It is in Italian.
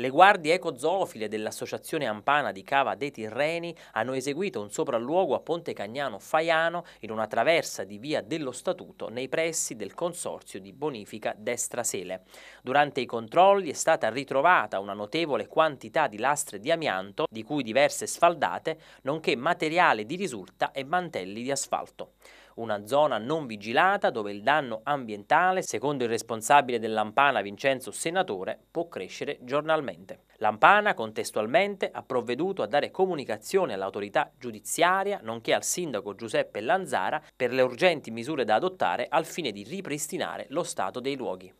Le guardie ecozoofile dell'Associazione Ampana di Cava dei Tirreni hanno eseguito un sopralluogo a Ponte Cagnano Faiano in una traversa di via dello Statuto nei pressi del Consorzio di Bonifica Destra Sele. Durante i controlli è stata ritrovata una notevole quantità di lastre di amianto, di cui diverse sfaldate, nonché materiale di risulta e mantelli di asfalto una zona non vigilata dove il danno ambientale, secondo il responsabile dell'Ampana Vincenzo Senatore, può crescere giornalmente. L'Ampana contestualmente ha provveduto a dare comunicazione all'autorità giudiziaria, nonché al sindaco Giuseppe Lanzara, per le urgenti misure da adottare al fine di ripristinare lo stato dei luoghi.